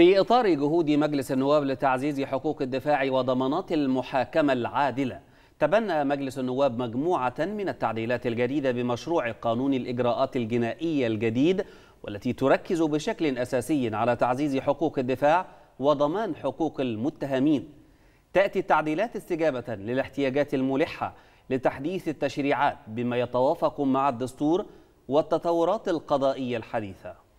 في إطار جهود مجلس النواب لتعزيز حقوق الدفاع وضمانات المحاكمة العادلة تبنى مجلس النواب مجموعة من التعديلات الجديدة بمشروع قانون الإجراءات الجنائية الجديد والتي تركز بشكل أساسي على تعزيز حقوق الدفاع وضمان حقوق المتهمين تأتي التعديلات استجابة للاحتياجات الملحة لتحديث التشريعات بما يتوافق مع الدستور والتطورات القضائية الحديثة